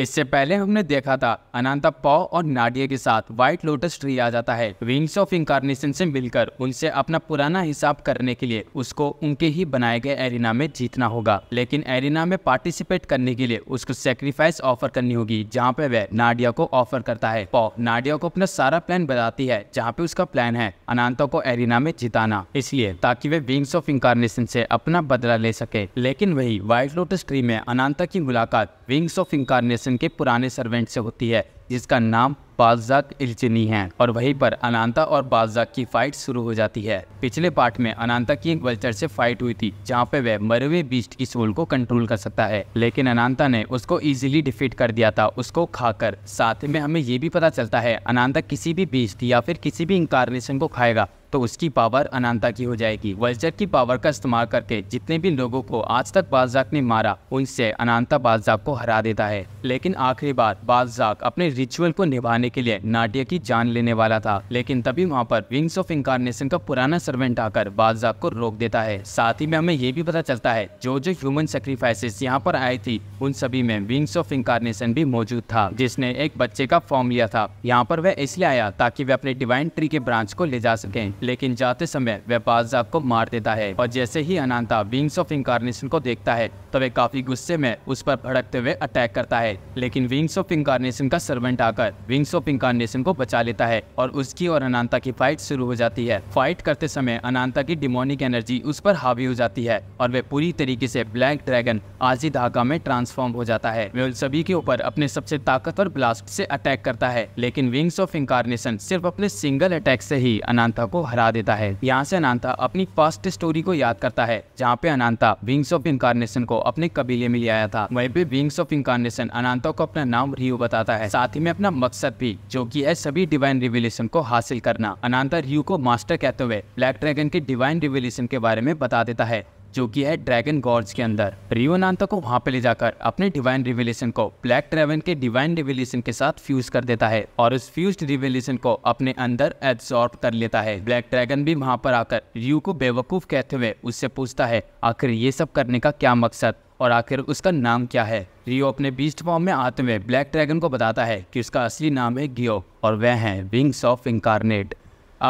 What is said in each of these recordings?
इससे पहले हमने देखा था अनंता पॉ और नाडिया के साथ व्हाइट लोटस ट्री आ जाता है विंग्स ऑफ इंकारनेशन से मिलकर उनसे अपना पुराना हिसाब करने के लिए उसको उनके ही बनाए गए एरिना में जीतना होगा लेकिन एरिना में पार्टिसिपेट करने के लिए उसको सेक्रीफाइस ऑफर करनी होगी जहाँ पे वह नाडिया को ऑफर करता है पॉ नाडिया को अपना सारा प्लान बताती है जहाँ पे उसका प्लान है अनंता को एरिना में जिताना इसलिए ताकि वे विंग्स ऑफ इंकारनेशन से अपना बदला ले सके लेकिन वही व्हाइट लोटस ट्री में अनंता की मुलाकात विंग्स ऑफ इंकारनेशन एक्शन के पुराने सर्वेंट से होती है जिसका नाम बालजाक इल्चिनी है और वहीं पर अनांता और बालजाक की फाइट शुरू हो जाती है पिछले पार्ट में अनांता की एक वल्चर से फाइट हुई थी जहां पे वह मरे हुए बीस्ट की सोल को कंट्रोल कर सकता है लेकिन अनांता ने उसको इजीली डिफीट कर दिया था उसको खाकर साथ में हमें ये भी पता चलता है अनांता किसी भी बीस्ट या फिर किसी भी इंकारनेशन को खाएगा तो उसकी पावर अनंता की हो जाएगी वल्चर की पावर का इस्तेमाल करके जितने भी लोगों को आज तक बालजाक ने मारा उनसे अनंता बालजाक को हरा देता है लेकिन आखिरी बार बालजाक अपने रिचुअल को निभाने के लिए नाट्य की जान लेने वाला था लेकिन तभी वहाँ पर विंग्स ऑफ इंकारनेशन का पुराना सर्वेंट आकर बालजाक को रोक देता है साथ ही में हमें ये भी पता चलता है जो जो ह्यूमन सेक्रीफाइसेस यहाँ पर आई थी उन सभी में विंग्स ऑफ इंकारनेशन भी मौजूद था जिसने एक बच्चे का फॉर्म लिया था यहाँ पर वह इसलिए आया ताकि वे अपने डिवाइन ट्री के ब्रांच को ले जा सके लेकिन जाते समय वह बादशाह को मार देता है और जैसे ही अनंता विंग्स ऑफ इंकारनेशन को देखता है तो वह काफी गुस्से में उस पर भड़कते हुए अटैक करता है लेकिन विंग्स ऑफ इंकारनेशन का सर्वेंट आकर विंग्स ऑफ इंकारनेशन को बचा लेता है और उसकी और अनंता की फाइट शुरू हो जाती है फाइट करते समय अनंता की डिमोनिक एनर्जी उस पर हावी हो जाती है और वह पूरी तरीके से ब्लैक ड्रैगन आजी धागा में ट्रांसफॉर्म हो जाता है वह उन सभी के ऊपर अपने सबसे ताकतवर ब्लास्ट से अटैक करता है लेकिन विंग्स ऑफ इंकारनेशन सिर्फ अपने सिंगल अटैक से ही अनंता को हरा देता है यहाँ से अनंता अपनी फर्स्ट स्टोरी को याद करता है जहाँ पे अनंता विंग्स ऑफ इंकारनेशन को अपने कबीले में ले आया था वहीं पे विंग्स ऑफ इंकारनेशन अनांता को अपना नाम रियू बताता है साथ ही में अपना मकसद भी जो की है सभी डिवाइन रिवोल्यूशन को हासिल करना अनंता रियू को मास्टर कहते हुए ब्लैक ड्रैगन के डिवाइन रिवोल्यूशन के बारे में बता देता है जो कि है ड्रैगन गॉड्स के अंदर रियो नांता को वहां पे ले जाकर अपने डिवाइन रिवेलेशन को ब्लैक ड्रैगन के डिवाइन रिवेलेशन के साथ फ्यूज कर देता है और उस फ्यूज रिवेलेशन को अपने अंदर एब्सॉर्ब कर लेता है ब्लैक ड्रैगन भी वहां पर आकर रियो को बेवकूफ कहते हुए उससे पूछता है आखिर ये सब करने का क्या मकसद और आखिर उसका नाम क्या है रियो अपने बीस्ट फॉर्म में आते हुए ब्लैक ड्रैगन को बताता है कि उसका असली नाम है गियो और वह है विंग्स ऑफ इंकारनेट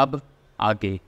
अब आगे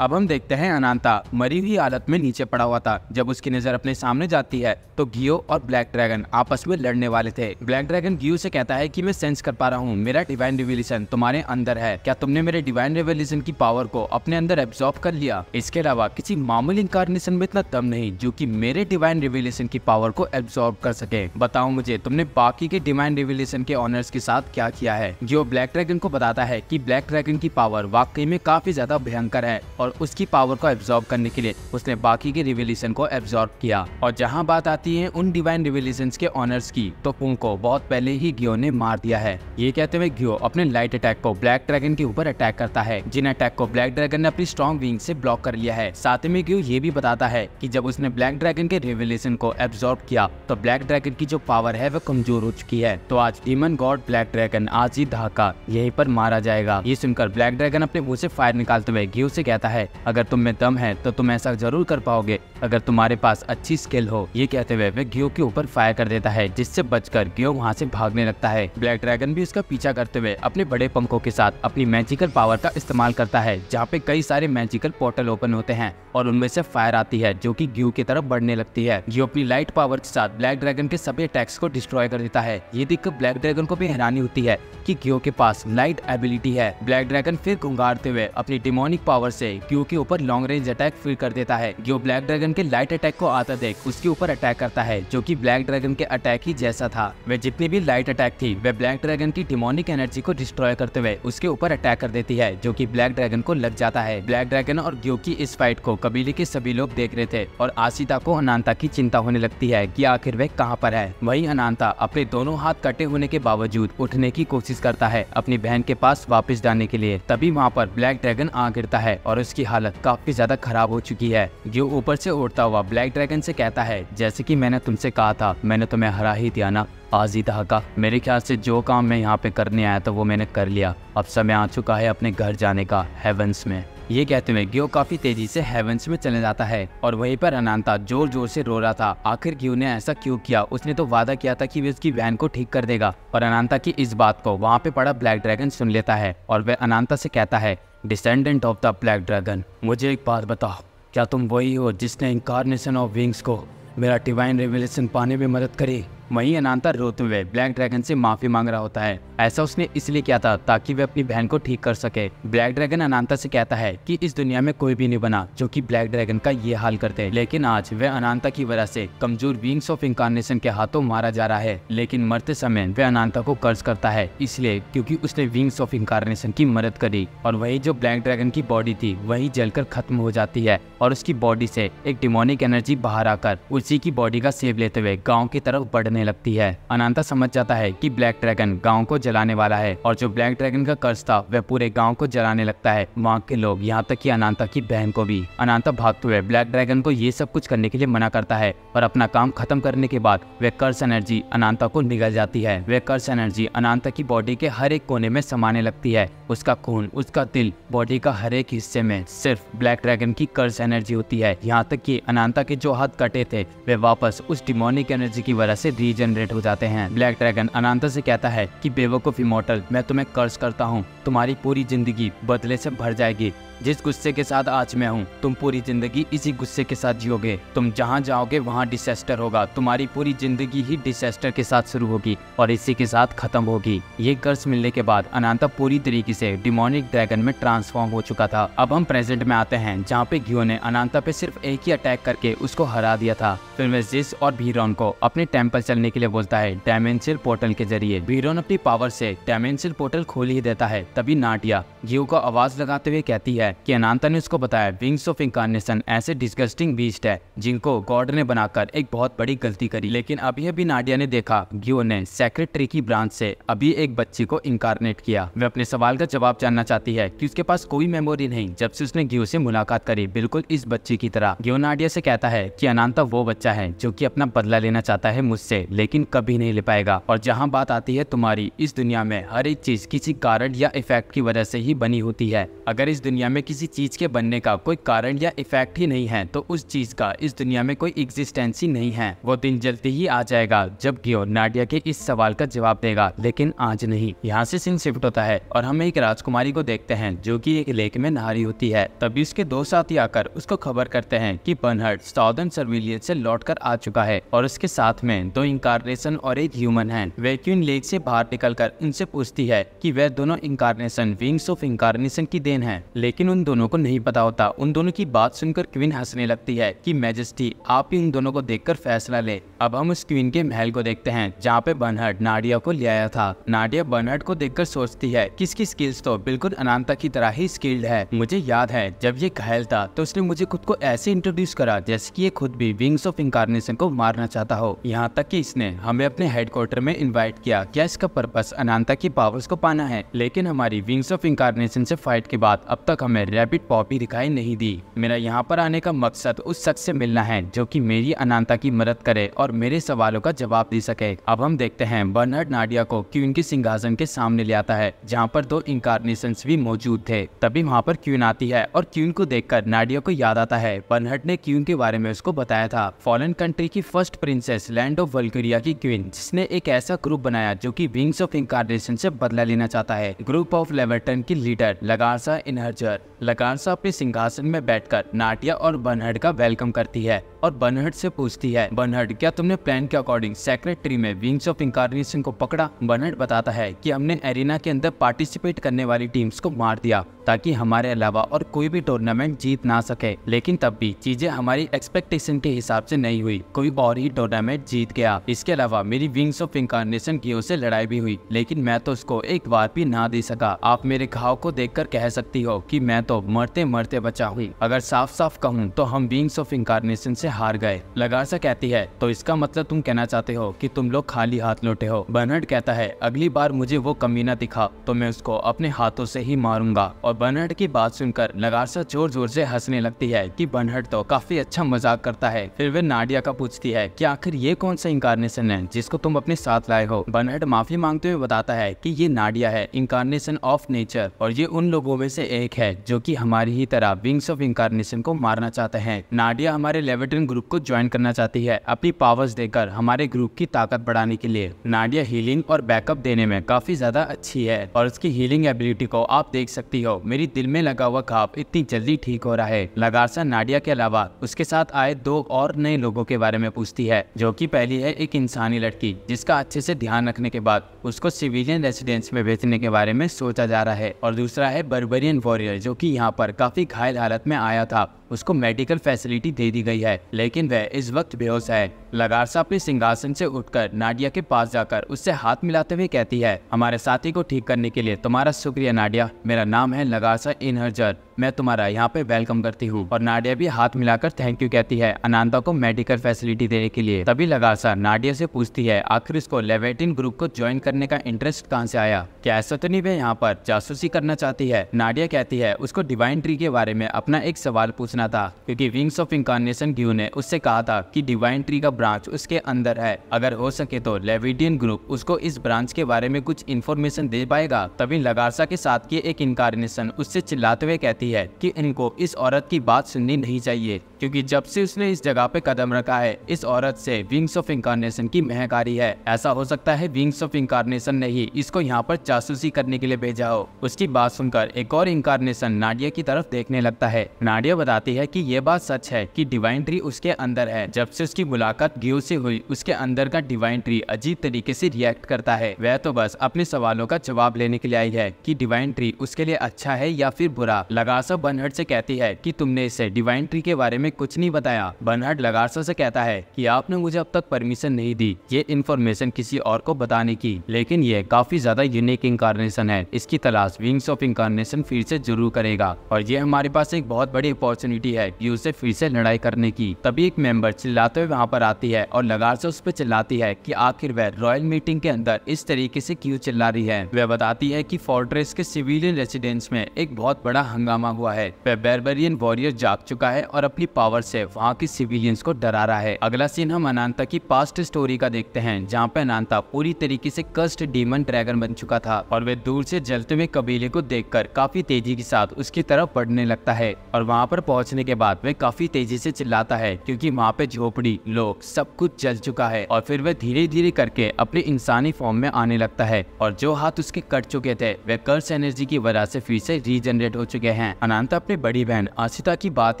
अब हम देखते हैं अनंता मरी हुई हालत में नीचे पड़ा हुआ था जब उसकी नजर अपने सामने जाती है तो गियो और ब्लैक ड्रैगन आपस में लड़ने वाले थे ब्लैक ड्रैगन गियो से कहता है कि मैं सेंस कर पा रहा हूँ मेरा डिवाइन रिवोल्यूशन तुम्हारे अंदर है क्या तुमने मेरे डिवाइन रिवोल्यूशन की पावर को अपने अंदर एब्जॉर्ब कर लिया इसके अलावा किसी मामूली इंकारनेशन में इतना दम नहीं जो की मेरे डिवाइन रिवोल्यूशन की पावर को एब्जॉर्ब कर सके बताओ मुझे तुमने बाकी के डिवाइन रिवोल्यूशन के ऑनर्स के साथ क्या किया है गियो ब्लैक ड्रैगन को बताता है की ब्लैक ड्रैगन की पावर वाकई में काफी ज्यादा भयंकर है और उसकी पावर को एब्जॉर्ब करने के लिए उसने बाकी के रिवेल्यूशन को एब्जॉर्ब किया और जहाँ बात आती है उन डिवाइन रिवोल्यूशन के ऑनर्स की तो पुंग को बहुत पहले ही गियो ने मार दिया है ये कहते हुए गियो अपने लाइट अटैक को ब्लैक ड्रैगन के ऊपर अटैक करता है जिन अटैक को ब्लैक ड्रैगन ने अपनी स्ट्रॉन्ग विंग से ब्लॉक कर लिया है साथ में गियो ये भी बताता है कि जब उसने ब्लैक ड्रैगन के रिवेल्यूशन को एब्जॉर्ब किया तो ब्लैक ड्रैगन की जो पावर है वह कमजोर हो चुकी है तो आज डीमन गॉड ब्लैक ड्रैगन आज ही धाका यहीं पर मारा जाएगा ये सुनकर ब्लैक ड्रैगन अपने मुँह से फायर निकालते हुए गियो से कहता है है अगर तुम में दम है तो तुम ऐसा जरूर कर पाओगे अगर तुम्हारे पास अच्छी स्किल हो ये कहते हुए वे गियो के ऊपर फायर कर देता है जिससे बचकर गियो वहाँ से भागने लगता है ब्लैक ड्रैगन भी उसका पीछा करते हुए अपने बड़े पंखों के साथ अपनी मैजिकल पावर का इस्तेमाल करता है जहाँ पे कई सारे मैजिकल पोर्टल ओपन होते हैं और उनमें से फायर आती है जो की गियो की तरफ बढ़ने लगती है गियो अपनी लाइट पावर के साथ ब्लैक ड्रैगन के सभी अटैक्स को डिस्ट्रॉय कर देता है ये दिक्कत ब्लैक ड्रैगन को भी हैरानी होती है की गियो के पास लाइट एबिलिटी है ब्लैक ड्रैगन फिर घुंगारते हुए अपनी डिमोनिक पावर से गियो के ऊपर लॉन्ग रेंज अटैक फिर कर देता है गियो ब्लैक ड्रैगन ड्रैगन के लाइट अटैक को आता देख उसके ऊपर अटैक करता है जो कि ब्लैक ड्रैगन के अटैक ही जैसा था वह जितनी भी लाइट अटैक थी वह ब्लैक ड्रैगन की डिमोनिक एनर्जी को डिस्ट्रॉय करते हुए उसके ऊपर अटैक कर देती है जो की ब्लैक ड्रैगन को लग जाता है ब्लैक ड्रैगन और ग्यो की इस फाइट को कबीले के सभी लोग देख रहे थे और आशिता को अनंता की चिंता होने लगती है की आखिर वह कहाँ पर है वही अनंता अपने दोनों हाथ कटे होने के बावजूद उठने की कोशिश करता है अपनी बहन के पास वापस जाने के लिए तभी वहाँ पर ब्लैक ड्रैगन आ गिरता है और उसकी हालत काफी ज्यादा खराब हो चुकी है जो ऊपर से उड़ता हुआ ब्लैक ड्रैगन से कहता है जैसे कि मैंने तुमसे कहा था मैंने तुम्हें हरा ही दिया ना आज ही दहाका मेरे ख्याल से जो काम मैं यहाँ पे करने आया था वो मैंने कर लिया अब समय आ चुका है अपने घर जाने का हेवंस में ये कहते हुए ग्यो काफी तेजी से हेवंस में चले जाता है और वहीं पर अनंता जोर जोर से रो रहा था आखिर ग्यो ने ऐसा क्यों किया उसने तो वादा किया था कि वे उसकी वैन को ठीक कर देगा और अनंता की इस बात को वहाँ पे पड़ा ब्लैक ड्रैगन सुन लेता है और वह अनंता से कहता है descendant of the black dragon मुझे एक बात बताओ क्या तुम वही हो जिसने इनकारनेशन ऑफ विंग्स को मेरा डिवाइन रेवलेशन पाने में मदद करी वहीं अनांता रोते हुए ब्लैक ड्रैगन से माफी मांग रहा होता है ऐसा उसने इसलिए किया था ताकि वे अपनी बहन को ठीक कर सके ब्लैक ड्रैगन अनांता से कहता है कि इस दुनिया में कोई भी नहीं बना जो कि ब्लैक ड्रैगन का ये हाल करते लेकिन आज वह अनांता की वजह से कमजोर विंग्स ऑफ इंकारनेशन के हाथों मारा जा रहा है लेकिन मरते समय वह अनांता को कर्ज करता है इसलिए क्यूँकी उसने विंग्स ऑफ इंकारनेशन की मदद करी और वही जो ब्लैक ड्रैगन की बॉडी थी वही जलकर खत्म हो जाती है और उसकी बॉडी से एक डिमोनिक एनर्जी बाहर आकर उसी की बॉडी का सेव लेते हुए गाँव की तरफ बढ़ करने लगती है अनंता समझ जाता है कि ब्लैक ड्रैगन गांव को जलाने वाला है और जो ब्लैक ड्रैगन का कर्ज था वह पूरे गांव को जलाने लगता है वहाँ के लोग यहाँ तक की अनंता की बहन को भी अनंता भागते हुए ब्लैक ड्रैगन को ये सब कुछ करने के लिए मना करता है और अपना काम खत्म करने के बाद वह कर्ज एनर्जी अनंता को निगल जाती है वह कर्ज एनर्जी अनंता की बॉडी के हर एक कोने में समाने लगती है उसका खून उसका दिल बॉडी का हर एक हिस्से में सिर्फ ब्लैक ड्रैगन की कर्ज एनर्जी होती है यहाँ तक कि अनंता के जो हाथ कटे थे वे वापस उस डिमोनिक एनर्जी की वजह से रीजनरेट हो जाते हैं ब्लैक ड्रैगन अनंत से कहता है कि बेवकूफ इमोटल मैं तुम्हें कर्ज करता हूँ तुम्हारी पूरी जिंदगी बदले से भर जाएगी जिस गुस्से के साथ आज मैं हूँ तुम पूरी जिंदगी इसी गुस्से के साथ जियोगे तुम जहाँ जाओगे वहाँ डिसेस्टर होगा तुम्हारी पूरी जिंदगी ही डिसेस्टर के साथ शुरू होगी और इसी के साथ खत्म होगी ये कर्ज मिलने के बाद अनंता पूरी तरीके से डिमोनिक ड्रैगन में ट्रांसफॉर्म हो चुका था अब हम प्रेजेंट में आते हैं जहाँ पे घियो ने अनंता पे सिर्फ एक ही अटैक करके उसको हरा दिया था फिर वे जिस और भीरोन को अपने टेम्पल चलने के लिए बोलता है डायमेंशियल पोर्टल के जरिए भीरोन अपनी पावर से डायमेंशियल पोर्टल खोल ही देता है तभी नाटिया घियो को आवाज लगाते हुए कहती है है कि अनंता ने उसको बताया विंग्स ऑफ इंकारनेशन ऐसे डिस्गस्टिंग बीस्ट है जिनको गॉड ने बनाकर एक बहुत बड़ी गलती करी लेकिन अभी अभी नाडिया ने देखा गियो ने सेक्रेटरी की ब्रांच से अभी एक बच्ची को इंकारनेट किया वह अपने सवाल का जवाब जानना चाहती है की उसके पास कोई मेमोरी नहीं जब से उसने गियो से मुलाकात करी बिल्कुल इस बच्ची की तरह गियो नाडिया से कहता है की अनंता वो बच्चा है जो की अपना बदला लेना चाहता है मुझसे लेकिन कभी नहीं ले पाएगा और जहाँ बात आती है तुम्हारी इस दुनिया में हर एक चीज किसी कारण या इफेक्ट की वजह से ही बनी होती है अगर इस दुनिया में में किसी चीज़ के बनने का कोई कारण या इफेक्ट ही नहीं है तो उस चीज़ का इस दुनिया में कोई एग्जिस्टेंस ही नहीं है वो दिन जल्दी ही आ जाएगा जब गियो नाडिया के इस सवाल का जवाब देगा लेकिन आज नहीं यहाँ से सिंह शिफ्ट होता है और हम एक राजकुमारी को देखते हैं जो की एक लेक में नहारी होती है तभी उसके दो साथी आकर उसको खबर करते हैं की बर्नहर्ड साउदर्न सर्विलियन से लौटकर आ चुका है और उसके साथ में दो इंकारनेशन और एक ह्यूमन है वैक्यून लेक से बाहर निकलकर उनसे पूछती है कि वह दोनों इंकारनेशन विंग्स ऑफ इंकारनेशन की देन है लेकिन लेकिन उन दोनों को नहीं पता होता उन दोनों की बात सुनकर क्वीन हंसने लगती है कि मैजेस्टी आप ही उन दोनों को देखकर फैसला ले अब हम उस क्वीन के महल को देखते हैं जहाँ पे बर्नहर्ड नाडिया को ले आया था नाडिया बर्नहर्ड को देखकर सोचती है कि इसकी स्किल्स तो बिल्कुल अनंता की तरह ही स्किल्ड है मुझे याद है जब ये घायल था तो उसने मुझे खुद को ऐसे इंट्रोड्यूस करा जैसे की ये खुद भी विंग्स ऑफ इंकारनेशन को मारना चाहता हो यहाँ तक की इसने हमें अपने हेडक्वार्टर में इन्वाइट किया क्या इसका पर्पस अनंता की पावर्स को पाना है लेकिन हमारी विंग्स ऑफ इंकारनेशन से फाइट के बाद अब तक हम हमें रैपिड पॉपी दिखाई नहीं दी मेरा यहाँ पर आने का मकसद उस शख्स से मिलना है जो कि मेरी अनंता की मदद करे और मेरे सवालों का जवाब दे सके अब हम देखते हैं बर्नर्ड नाडिया को क्यून के सिंहासन के सामने ले आता है जहाँ पर दो इंकारनेशन भी मौजूद थे तभी वहाँ पर क्यून आती है और क्यून को देख नाडिया को याद आता है बर्नर्ड ने क्यून के बारे में उसको बताया था फॉरन कंट्री की first princess land of Valkyria की क्वीन जिसने एक ऐसा ग्रुप बनाया जो की विंग्स ऑफ इंकारनेशन से बदला लेना चाहता है ग्रुप ऑफ लेवर्टन की लीडर लगासा इनहर्जर लगान अपने सिंहासन में बैठकर नाटिया और बनहड का वेलकम करती है और बनहट से पूछती है बनहट क्या तुमने प्लान के अकॉर्डिंग सेक्रेटरी में विंग्स ऑफ इंकारनेशन को पकड़ा बनहट बताता है कि हमने एरिना के अंदर पार्टिसिपेट करने वाली टीम्स को मार दिया ताकि हमारे अलावा और कोई भी टूर्नामेंट जीत ना सके लेकिन तब भी चीजें हमारी एक्सपेक्टेशन के हिसाब से नहीं हुई कोई और ही टूर्नामेंट जीत गया इसके अलावा मेरी विंग्स ऑफ इंकारनेशन की ओर से लड़ाई भी हुई लेकिन मैं तो उसको एक बार भी ना दे सका आप मेरे घाव को कर कह सकती हो की मैं तो मरते मरते बचा हुई अगर साफ साफ कहूँ तो हम विंग्स ऑफ इंकारनेशन से हार गए लगासा कहती है तो इसका मतलब तुम कहना चाहते हो कि तुम लोग खाली हाथ लौटे हो बर्नर्ड कहता है अगली बार मुझे वो कमीना दिखा तो मैं उसको अपने हाथों से ही मारूंगा और बर्नर्ड की बात सुनकर लगासा जोर जोर से हंसने लगती है कि बर्नर्ड तो काफी अच्छा मजाक करता है फिर वे नाडिया का पूछती है कि आखिर ये कौन सा इंकारनेशन है जिसको तुम अपने साथ लाए हो बर्नर्ड माफी मांगते हुए बताता है कि ये नाडिया है इंकारनेशन ऑफ नेचर और ये उन लोगों में से एक है जो कि हमारी ही तरह विंग्स ऑफ इंकारनेशन को मारना चाहते हैं नाडिया हमारे लेवेटन हीलिंग ग्रुप को ज्वाइन करना चाहती है अपनी पावर्स देकर हमारे ग्रुप की ताकत बढ़ाने के लिए नाडिया हीलिंग और बैकअप देने में काफी ज्यादा अच्छी है और उसकी हीलिंग एबिलिटी को आप देख सकती हो मेरी दिल में लगा हुआ खाप इतनी जल्दी ठीक हो रहा है लगासा नाडिया के अलावा उसके साथ आए दो और नए लोगों के बारे में पूछती है जो की पहली है एक इंसानी लड़की जिसका अच्छे से ध्यान रखने के बाद उसको सिविलियन रेसिडेंस में भेजने के बारे में सोचा जा रहा है और दूसरा है बर्बरियन वॉरियर जो की यहाँ पर काफी घायल हालत में आया था उसको मेडिकल फैसिलिटी दे दी गई है लेकिन वह इस वक्त बेहोश है लगारसा अपने सिंहासन से उठकर नाडिया के पास जाकर उससे हाथ मिलाते हुए कहती है हमारे साथी को ठीक करने के लिए तुम्हारा शुक्रिया नाडिया मेरा नाम है लगारसा इनहरजर मैं तुम्हारा यहाँ पे वेलकम करती हूँ और नाडिया भी हाथ मिलाकर थैंक यू कहती है अनंता को मेडिकल फैसिलिटी देने के लिए तभी लगारसा नाडिया से पूछती है आखिर इसको लेवेटिन ग्रुप को ज्वाइन करने का इंटरेस्ट कहाँ से आया क्या ऐसा तो नहीं वे यहाँ पर जासूसी करना चाहती है नाडिया कहती है उसको डिवाइन ट्री के बारे में अपना एक सवाल पूछना करना था क्योंकि विंग्स ऑफ इंकारनेशन ग्यू ने उससे कहा था कि डिवाइन ट्री का ब्रांच उसके अंदर है अगर हो सके तो लेविडियन ग्रुप उसको इस ब्रांच के बारे में कुछ इन्फॉर्मेशन दे पाएगा तभी लगारसा के साथ की एक इंकारनेशन उससे चिल्लाते हुए कहती है की इनको इस औरत की बात सुननी नहीं चाहिए क्योंकि जब से उसने इस जगह पे कदम रखा है इस औरत से विंग्स ऑफ इंकारनेशन की महकारी है ऐसा हो सकता है विंग्स ऑफ इंकारनेशन ने ही इसको यहाँ पर जासूसी करने के लिए भेजा हो उसकी बात सुनकर एक और इंकारनेशन नाडिया की तरफ देखने लगता है नाडिया बताती बताती है कि ये बात सच है कि डिवाइन ट्री उसके अंदर है जब से उसकी मुलाकात गियो से हुई उसके अंदर का डिवाइन ट्री अजीब तरीके से रिएक्ट करता है वह तो बस अपने सवालों का जवाब लेने के लिए आई है कि डिवाइन ट्री उसके लिए अच्छा है या फिर बुरा लगासा बनहट से कहती है कि तुमने इसे डिवाइन ट्री के बारे में कुछ नहीं बताया बनहट लगासा से कहता है कि आपने मुझे अब तक परमिशन नहीं दी ये इन्फॉर्मेशन किसी और को बताने की लेकिन ये काफी ज्यादा यूनिक इंकारनेशन है इसकी तलाश विंग्स ऑफ इंकारनेशन फिर से जरूर करेगा और ये हमारे पास एक बहुत बड़ी अपॉर्चुनिटी अपॉर्चुनिटी है कि फिर से लड़ाई करने की तभी एक मेंबर चिल्लाते हुए वहाँ पर आती है और लगार से उस पर चिल्लाती है कि आखिर वह रॉयल मीटिंग के अंदर इस तरीके से क्यों चिल्ला रही है वह बताती है कि फोर्ट्रेस के सिविलियन रेसिडेंस में एक बहुत बड़ा हंगामा हुआ है वह बैरबेरियन वॉरियर जाग चुका है और अपनी पावर से वहाँ की सिविलियंस को डरा रहा है अगला सीन हम अनंता की पास्ट स्टोरी का देखते हैं जहाँ पे अनंता पूरी तरीके से कस्ट डीमन ड्रैगन बन चुका था और वह दूर से जलते हुए कबीले को देख काफी तेजी के साथ उसकी तरफ बढ़ने लगता है और वहाँ पर पहुंच पहुंचने के बाद वह काफी तेजी से चिल्लाता है क्योंकि वहाँ पे झोपड़ी लोग सब कुछ जल चुका है और फिर वह धीरे धीरे करके अपने इंसानी फॉर्म में आने लगता है और जो हाथ उसके कट चुके थे वे कर्स एनर्जी की वजह से फिर से रीजनरेट हो चुके हैं अनंता अपनी बड़ी बहन आशिता की बात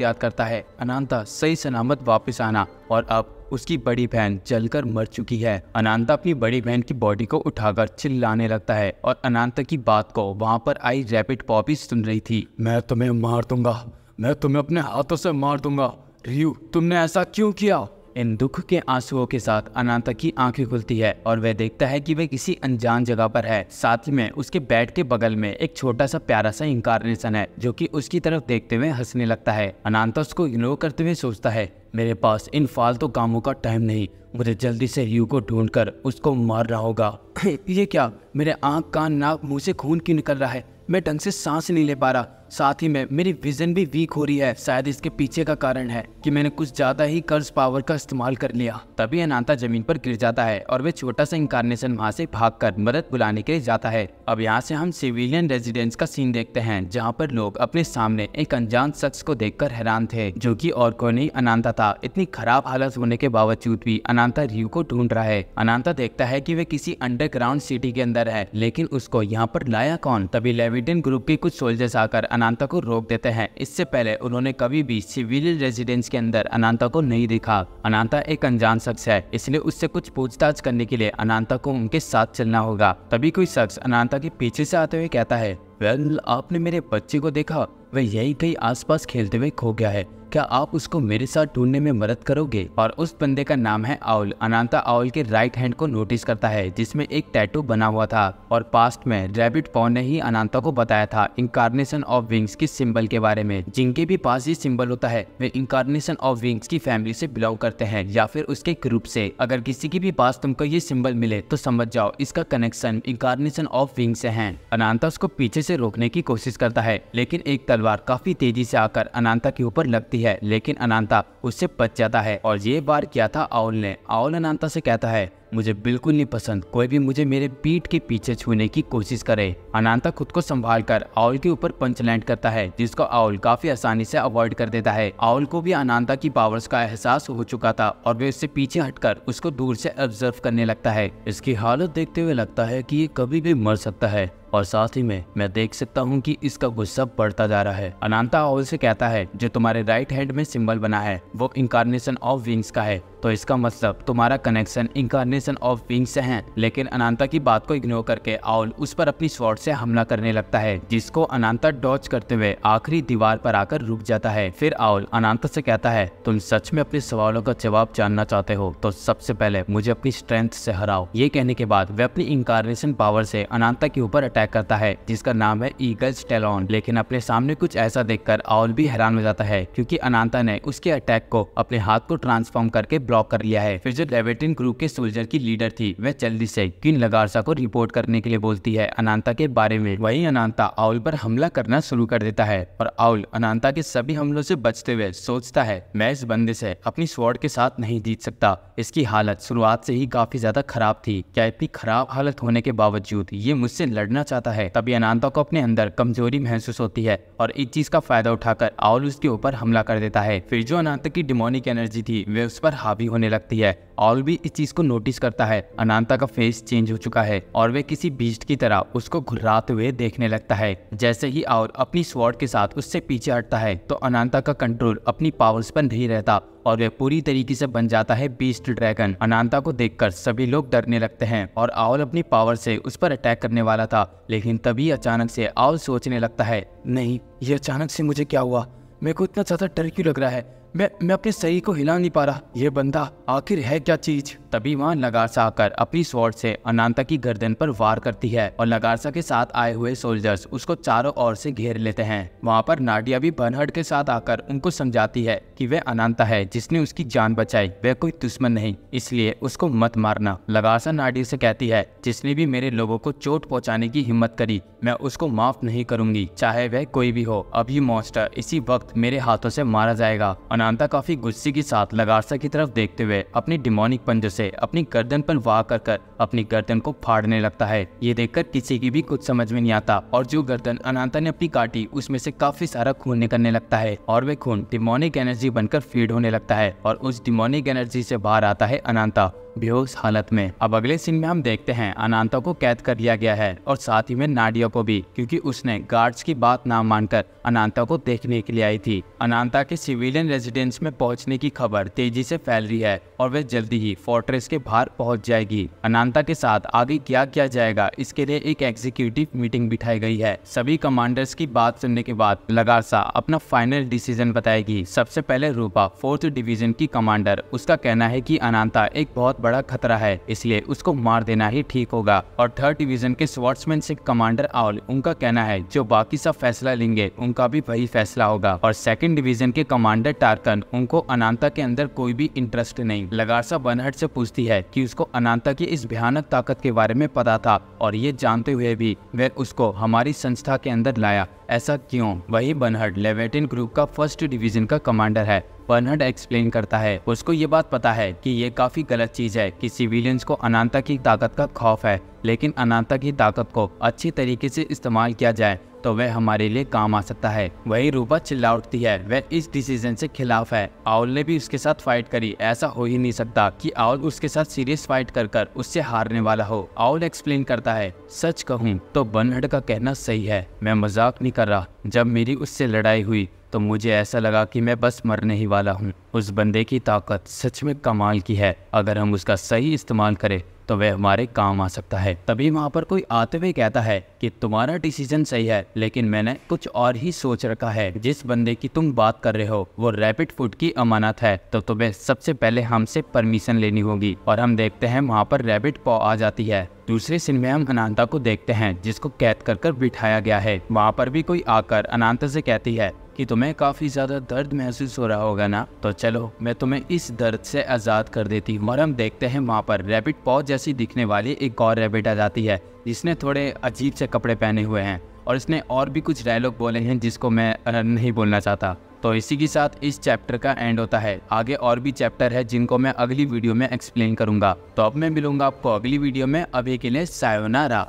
याद करता है अनंता सही सलामत वापिस आना और अब उसकी बड़ी बहन जलकर मर चुकी है अनंता अपनी बड़ी बहन की बॉडी को उठाकर चिल्लाने लगता है और अनंता की बात को वहाँ पर आई रैपिड पॉपी सुन रही थी मैं तुम्हें मार दूंगा मैं तुम्हें अपने हाथों से मार दूंगा रियू तुमने ऐसा क्यों किया इन दुख के आंसुओं के साथ अनाता की आंखें खुलती है और वह देखता है कि वह किसी अनजान जगह पर है साथ में उसके बेड के बगल में एक छोटा सा प्यारा सा इंकारनेशन है जो कि उसकी तरफ देखते हुए हंसने लगता है अनाता उसको इग्नोर करते हुए सोचता है मेरे पास इन फालतू तो कामों का टाइम नहीं मुझे जल्दी से रियू को कर उसको मार रहा होगा ये क्या मेरे आँख कान नाक मुँह से खून क्यों निकल रहा है मैं ढंग से सांस नहीं ले पा रहा साथ ही में मेरी विजन भी वीक हो रही है शायद इसके पीछे का कारण है कि मैंने कुछ ज्यादा ही कर्ज पावर का इस्तेमाल कर लिया तभी अनाता जमीन पर गिर जाता है और वह छोटा सा इंकारनेशन वहाँ से भाग कर मदद बुलाने के लिए जाता है अब यहाँ से हम सिविलियन रेजिडेंस का सीन देखते हैं जहाँ पर लोग अपने सामने एक अनजान शख्स को देख हैरान थे जो की और को नहीं अनाता था इतनी खराब हालत होने के बावजूद भी अनाता रियू को ढूंढ रहा है अनाता देखता है की वे किसी अंडरग्राउंड सिटी के अंदर है लेकिन उसको यहाँ पर लाया कौन तभी लेविडन ग्रुप के कुछ सोल्जर्स आकर अनंता को रोक देते हैं इससे पहले उन्होंने कभी भी सिविलियन रेजिडेंस के अंदर अनंता को नहीं दिखा अनंता एक अनजान शख्स है इसलिए उससे कुछ पूछताछ करने के लिए अनंता को उनके साथ चलना होगा तभी कोई शख्स अनंता के पीछे से आते हुए कहता है वेल आपने मेरे बच्चे को देखा वह यही कहीं आसपास खेलते हुए खो गया है क्या आप उसको मेरे साथ ढूंढने में मदद करोगे और उस बंदे का नाम है आउल अनंता आउल के राइट हैंड को नोटिस करता है जिसमें एक टैटू बना हुआ था और पास्ट में रैबिट पॉन ने ही अनंता को बताया था इंकारनेशन ऑफ विंग्स के सिंबल के बारे में जिनके भी पास ये सिंबल होता है वे इंकारनेशन ऑफ विंग्स की फैमिली से बिलोंग करते हैं या फिर उसके ग्रुप से अगर किसी की भी पास तुमको ये सिंबल मिले तो समझ जाओ इसका कनेक्शन इंकारनेशन ऑफ विंग से है अनंता उसको पीछे से रोकने की कोशिश करता है लेकिन एक तलवार काफी तेजी से आकर अनंता के ऊपर लगती होती है लेकिन अनंता उससे बच जाता है और ये बार किया था आउल ने आउल अनंता से कहता है मुझे बिल्कुल नहीं पसंद कोई भी मुझे मेरे पीठ के पीछे छूने की कोशिश करे अनंता खुद को संभाल कर आउल के ऊपर पंच लैंड करता है जिसको आउल काफी आसानी से अवॉइड कर देता है आउल को भी अनांता की पावर्स का एहसास हो चुका था और वे उससे पीछे हटकर उसको दूर से ऑब्जर्व करने लगता है इसकी हालत देखते हुए लगता है की ये कभी भी मर सकता है और साथ ही में मैं देख सकता हूँ कि इसका गुस्सा बढ़ता जा रहा है अनंता ओल से कहता है जो तुम्हारे राइट हैंड में सिंबल बना है वो इंकारनेशन ऑफ विंग्स का है तो इसका मतलब तुम्हारा कनेक्शन इंकारनेशन ऑफ विंग्स से है लेकिन अनंता की बात को इग्नोर करके आउल उस पर अपनी स्वॉर्ड से हमला करने लगता है जिसको अनंता डॉच करते हुए आखिरी दीवार पर आकर रुक जाता है फिर आउल अनंता से कहता है तुम सच में अपने सवालों का जवाब जानना चाहते हो तो सबसे पहले मुझे अपनी स्ट्रेंथ से हराओ ये कहने के बाद वे अपनी इंकारनेशन पावर से अनंता के ऊपर अटैक अटैक करता है जिसका नाम है ईगल स्टेलॉन लेकिन अपने सामने कुछ ऐसा देखकर आउल भी हैरान हो जाता है क्योंकि अनांता ने उसके अटैक को अपने हाथ को ट्रांसफॉर्म करके ब्लॉक कर लिया है फिर जो लेवेटिन ग्रुप के सोल्जर की लीडर थी वह जल्दी से किन लगारसा को रिपोर्ट करने के लिए बोलती है अनांता के बारे में वही अनांता आउल पर हमला करना शुरू कर देता है और आउल अनांता के सभी हमलों से बचते हुए सोचता है मैं इस बंदे से अपनी स्वॉर्ड के साथ नहीं जीत सकता इसकी हालत शुरुआत से ही काफी ज्यादा खराब थी क्या इतनी खराब हालत होने के बावजूद ये मुझसे लड़ना जाता है तभी अनंता को अपने अंदर कमजोरी महसूस होती है और इस चीज का फायदा उठाकर आउल उसके ऊपर हमला कर देता है फिर जो अनंत की डिमोनिक एनर्जी थी वह उस पर हावी होने लगती है आउल भी इस चीज को नोटिस करता है अनंता का फेस चेंज हो चुका है और वे किसी बीस्ट की तरह उसको घुर्राते हुए देखने लगता है जैसे ही आउल अपनी स्वॉर्ड के साथ उससे पीछे हटता है तो अनंता का कंट्रोल अपनी पावर्स पर नहीं रहता और वह पूरी तरीके से बन जाता है बीस्ट ड्रैगन अनंता को देखकर सभी लोग डरने लगते हैं और आउल अपनी पावर से उस पर अटैक करने वाला था लेकिन तभी अचानक से आउल सोचने लगता है नहीं ये अचानक से मुझे क्या हुआ मेरे को इतना ज़्यादा डर क्यों लग रहा है मैं मैं अपने शरीर को हिला नहीं पा रहा यह बंदा आखिर है क्या चीज तभी वहाँ लगासा आकर अपनी स्वॉर्ड से अनंता की गर्दन पर वार करती है और लगासा के साथ आए हुए सोल्जर्स उसको चारों ओर से घेर लेते हैं वहाँ पर नाडिया भी बनहट के साथ आकर उनको समझाती है कि वह अनंता है जिसने उसकी जान बचाई वह कोई दुश्मन नहीं इसलिए उसको मत मारना लगासा नाडिया से कहती है जिसने भी मेरे लोगों को चोट पहुँचाने की हिम्मत करी मैं उसको माफ नहीं करूंगी चाहे वह कोई भी हो अभी मॉन्स्टर इसी वक्त मेरे हाथों से मारा जाएगा अनंता काफी गुस्से के साथ लगारसा की तरफ देखते हुए अपने डिमोनिक पंजे से अपनी गर्दन पर वाह कर कर अपनी गर्दन को फाड़ने लगता है ये देखकर किसी की भी कुछ समझ में नहीं आता और जो गर्दन अनंता ने अपनी काटी उसमें से काफी सारा खून निकलने लगता है और वे खून डिमोनिक एनर्जी बनकर फीड होने लगता है और उस डिमोनिक एनर्जी से बाहर आता है अनंता बेहोश हालत में अब अगले सीन में हम देखते हैं अनंता को कैद कर लिया गया है और साथ ही में नाडिया को भी क्योंकि उसने गार्ड्स की बात ना मानकर अनंता को देखने के लिए आई थी अनंता के सिविलियन रेजिडेंस में पहुंचने की खबर तेजी से फैल रही है और वह जल्दी ही फोर्ट्रेस के बाहर पहुंच जाएगी अनंता के साथ आगे क्या किया जाएगा इसके लिए एक एग्जीक्यूटिव मीटिंग बिठाई गई है सभी कमांडर्स की बात सुनने के बाद लगासा अपना फाइनल डिसीजन बताएगी सबसे पहले रूपा फोर्थ डिवीजन की कमांडर उसका कहना है की अनंता एक बहुत बड़ा खतरा है इसलिए उसको मार देना ही ठीक होगा और थर्ड डिवीजन के स्वाट्समैन से कमांडर आउल उनका कहना है जो बाकी सब फैसला लेंगे उनका भी वही फैसला होगा और सेकेंड डिवीजन के कमांडर टारकन उनको अनांता के अंदर कोई भी इंटरेस्ट नहीं लगासा बनहट से पूछती है कि उसको अनांता की इस भयानक ताकत के बारे में पता था और ये जानते हुए भी वह उसको हमारी संस्था के अंदर लाया ऐसा क्यों वही बनहट लेवेटिन ग्रुप का फर्स्ट डिवीजन का कमांडर है बर्नहड एक्सप्लेन करता है उसको ये बात पता है कि ये काफी गलत चीज है कि सिविलियंस को अनंता की ताकत का खौफ है लेकिन अनंता की ताकत को अच्छी तरीके से इस्तेमाल किया जाए तो वह हमारे लिए काम आ सकता है वही रूपा चिल्ला उठती है वह इस डिसीजन से खिलाफ है आउल ने भी उसके साथ फाइट करी ऐसा हो ही नहीं सकता कि आउल उसके साथ सीरियस फाइट कर कर उससे हारने वाला हो आउल एक्सप्लेन करता है सच कहूँ तो बनहड का कहना सही है मैं मजाक नहीं कर रहा जब मेरी उससे लड़ाई हुई तो मुझे ऐसा लगा कि मैं बस मरने ही वाला हूँ उस बंदे की ताकत सच में कमाल की है अगर हम उसका सही इस्तेमाल करें तो वह हमारे काम आ सकता है तभी वहाँ पर कोई आते हुए कहता है कि तुम्हारा डिसीजन सही है लेकिन मैंने कुछ और ही सोच रखा है जिस बंदे की तुम बात कर रहे हो वो रैपिड फूड की अमानत है तो तुम्हें सबसे पहले हमसे परमिशन लेनी होगी और हम देखते हैं वहाँ पर रैबिट पॉ आ जाती है दूसरे सिन में हम अनंता को देखते हैं जिसको कैद कर कर बिठाया गया है वहाँ पर भी कोई आकर अनंता से कहती है कि तुम्हें काफ़ी ज़्यादा दर्द महसूस हो रहा होगा ना तो चलो मैं तुम्हें इस दर्द से आज़ाद कर देती और हम देखते हैं वहाँ पर रैपिड पॉ जैसी दिखने वाली एक और रैबिट आ जाती है जिसने थोड़े अजीब से कपड़े पहने हुए हैं और इसने और भी कुछ डायलॉग बोले हैं जिसको मैं नहीं बोलना चाहता तो इसी के साथ इस चैप्टर का एंड होता है आगे और भी चैप्टर है जिनको मैं अगली वीडियो में एक्सप्लेन करूंगा तो अब मैं मिलूंगा आपको अगली वीडियो में अभी के लिए सायोनारा